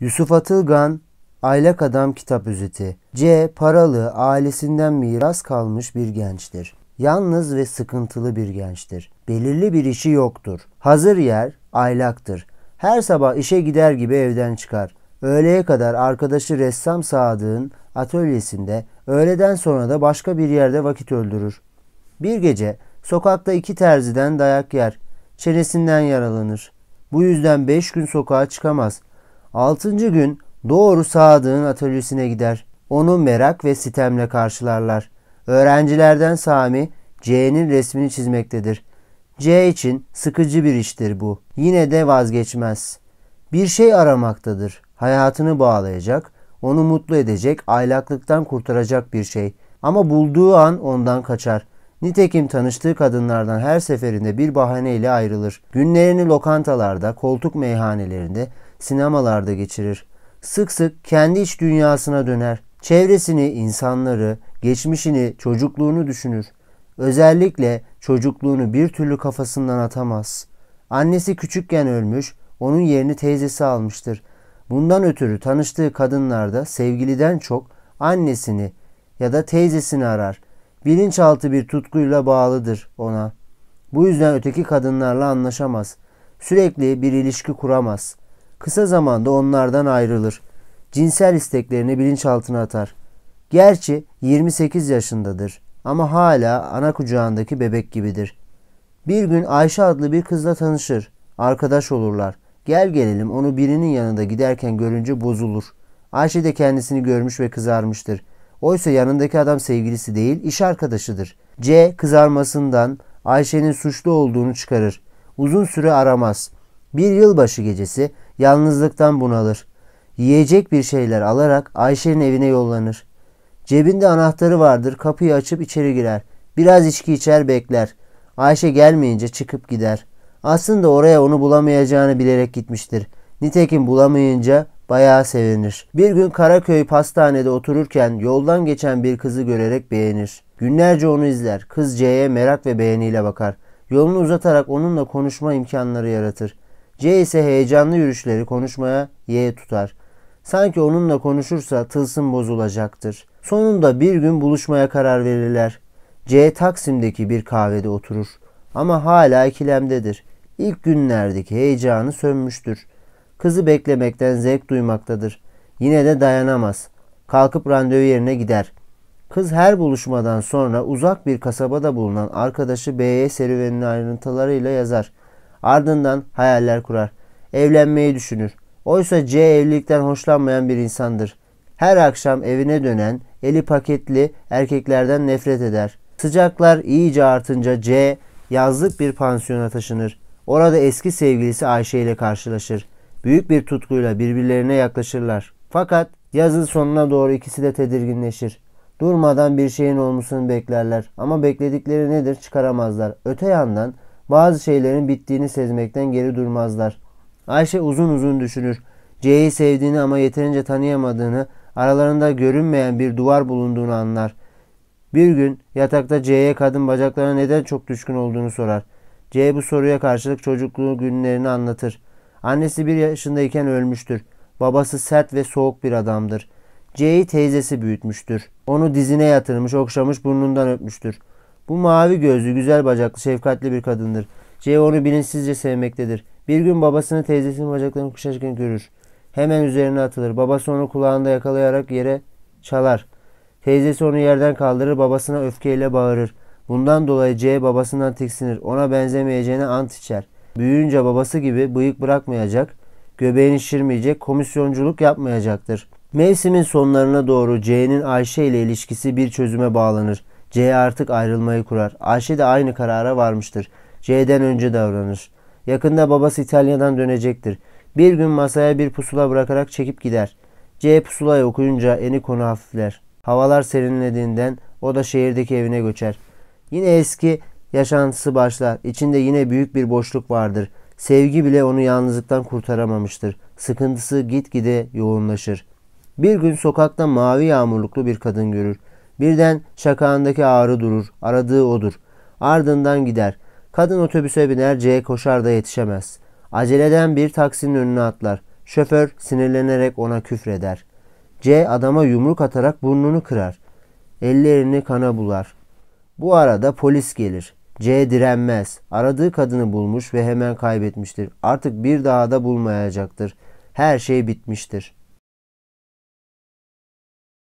Yusuf Atılgan Aylak Adam Kitap Özeti C. Paralı ailesinden miras kalmış bir gençtir. Yalnız ve sıkıntılı bir gençtir. Belirli bir işi yoktur. Hazır yer aylaktır. Her sabah işe gider gibi evden çıkar. Öğleye kadar arkadaşı ressam Sadık'ın atölyesinde, öğleden sonra da başka bir yerde vakit öldürür. Bir gece sokakta iki terziden dayak yer. Çenesinden yaralanır. Bu yüzden beş gün sokağa çıkamaz. Altıncı gün doğru Sadık'ın atölyesine gider. Onu merak ve sitemle karşılarlar. Öğrencilerden Sami C'nin resmini çizmektedir. C için sıkıcı bir iştir bu. Yine de vazgeçmez. Bir şey aramaktadır. Hayatını bağlayacak, onu mutlu edecek, aylaklıktan kurtaracak bir şey. Ama bulduğu an ondan kaçar. Nitekim tanıştığı kadınlardan her seferinde bir bahaneyle ayrılır. Günlerini lokantalarda, koltuk meyhanelerinde, sinemalarda geçirir. Sık sık kendi iç dünyasına döner. Çevresini, insanları, geçmişini, çocukluğunu düşünür. Özellikle çocukluğunu bir türlü kafasından atamaz. Annesi küçükken ölmüş, onun yerini teyzesi almıştır. Bundan ötürü tanıştığı kadınlarda sevgiliden çok annesini ya da teyzesini arar. Bilinçaltı bir tutkuyla bağlıdır ona. Bu yüzden öteki kadınlarla anlaşamaz. Sürekli bir ilişki kuramaz. Kısa zamanda onlardan ayrılır. Cinsel isteklerini bilinçaltına atar. Gerçi 28 yaşındadır ama hala ana kucağındaki bebek gibidir. Bir gün Ayşe adlı bir kızla tanışır. Arkadaş olurlar. Gel gelelim onu birinin yanında giderken görünce bozulur. Ayşe de kendisini görmüş ve kızarmıştır. Oysa yanındaki adam sevgilisi değil, iş arkadaşıdır. C kızarmasından Ayşe'nin suçlu olduğunu çıkarır. Uzun süre aramaz. Bir yılbaşı gecesi Yalnızlıktan bunalır. Yiyecek bir şeyler alarak Ayşe'nin evine yollanır. Cebinde anahtarı vardır. Kapıyı açıp içeri girer. Biraz içki içer bekler. Ayşe gelmeyince çıkıp gider. Aslında oraya onu bulamayacağını bilerek gitmiştir. Nitekim bulamayınca bayağı sevinir. Bir gün Karaköy pastanede otururken yoldan geçen bir kızı görerek beğenir. Günlerce onu izler. Kız C'ye merak ve beğeniyle bakar. Yolunu uzatarak onunla konuşma imkanları yaratır. C ise heyecanlı yürüyüşleri konuşmaya Y tutar. Sanki onunla konuşursa tılsım bozulacaktır. Sonunda bir gün buluşmaya karar verirler. C Taksim'deki bir kahvede oturur. Ama hala ikilemdedir. İlk günlerdeki heyecanı sönmüştür. Kızı beklemekten zevk duymaktadır. Yine de dayanamaz. Kalkıp randevu yerine gider. Kız her buluşmadan sonra uzak bir kasabada bulunan arkadaşı B'ye serüvenin ayrıntılarıyla yazar. Ardından hayaller kurar. Evlenmeyi düşünür. Oysa C evlilikten hoşlanmayan bir insandır. Her akşam evine dönen eli paketli erkeklerden nefret eder. Sıcaklar iyice artınca C yazlık bir pansiyona taşınır. Orada eski sevgilisi Ayşe ile karşılaşır. Büyük bir tutkuyla birbirlerine yaklaşırlar. Fakat yazın sonuna doğru ikisi de tedirginleşir. Durmadan bir şeyin olmasını beklerler ama bekledikleri nedir çıkaramazlar. Öte yandan bazı şeylerin bittiğini sezmekten geri durmazlar. Ayşe uzun uzun düşünür. C'yi sevdiğini ama yeterince tanıyamadığını, aralarında görünmeyen bir duvar bulunduğunu anlar. Bir gün yatakta C'ye kadın bacaklarına neden çok düşkün olduğunu sorar. C bu soruya karşılık çocukluğu günlerini anlatır. Annesi bir yaşındayken ölmüştür. Babası sert ve soğuk bir adamdır. C'yi teyzesi büyütmüştür. Onu dizine yatırmış, okşamış, burnundan öpmüştür. Bu mavi gözlü, güzel bacaklı, şefkatli bir kadındır. C onu bilinçsizce sevmektedir. Bir gün babasını teyzesinin bacaklarını kuşaşkın görür. Hemen üzerine atılır. Babası onu kulağında yakalayarak yere çalar. Teyzesi onu yerden kaldırır. Babasına öfkeyle bağırır. Bundan dolayı C babasından tiksinir. Ona benzemeyeceğine ant içer. Büyüyünce babası gibi bıyık bırakmayacak, göbeğini şişirmeyecek, komisyonculuk yapmayacaktır. Mevsimin sonlarına doğru C'nin Ayşe ile ilişkisi bir çözüme bağlanır. C artık ayrılmayı kurar. Ayşe de aynı karara varmıştır. C'den önce davranır. Yakında babası İtalya'dan dönecektir. Bir gün masaya bir pusula bırakarak çekip gider. C pusulayı okuyunca eni konu hafifler. Havalar serinlediğinden o da şehirdeki evine göçer. Yine eski yaşantısı başlar. İçinde yine büyük bir boşluk vardır. Sevgi bile onu yalnızlıktan kurtaramamıştır. Sıkıntısı gitgide yoğunlaşır. Bir gün sokakta mavi yağmurluklu bir kadın görür. Birden şakağındaki ağrı durur. Aradığı odur. Ardından gider. Kadın otobüse biner C koşar da yetişemez. Aceleden bir taksinin önüne atlar. Şoför sinirlenerek ona küfreder. C adama yumruk atarak burnunu kırar. Ellerini kana bular. Bu arada polis gelir. C direnmez. Aradığı kadını bulmuş ve hemen kaybetmiştir. Artık bir daha da bulmayacaktır. Her şey bitmiştir.''